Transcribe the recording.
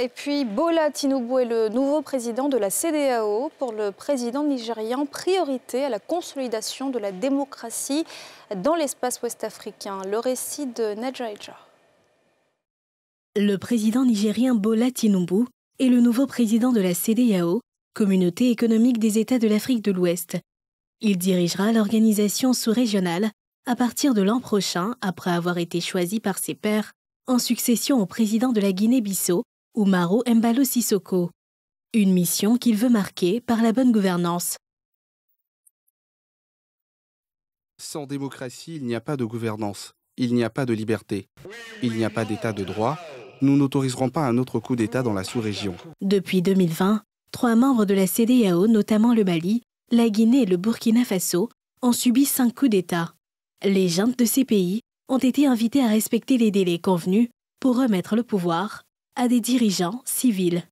Et puis Bola Tinubu est le nouveau président de la CDAO. Pour le président nigérian, priorité à la consolidation de la démocratie dans l'espace ouest-africain. Le récit de Nadja Le président nigérien Bola Tinubu est le nouveau président de la CDAO, Communauté économique des États de l'Afrique de l'Ouest. Il dirigera l'organisation sous-régionale à partir de l'an prochain, après avoir été choisi par ses pairs en succession au président de la Guinée-Bissau, Maro Mbalo Sissoko, une mission qu'il veut marquer par la bonne gouvernance. Sans démocratie, il n'y a pas de gouvernance, il n'y a pas de liberté, il n'y a pas d'état de droit, nous n'autoriserons pas un autre coup d'État dans la sous-région. Depuis 2020, trois membres de la CDAO, notamment le Mali, la Guinée et le Burkina Faso, ont subi cinq coups d'État. Les juntes de ces pays ont été invitées à respecter les délais convenus pour remettre le pouvoir à des dirigeants civils.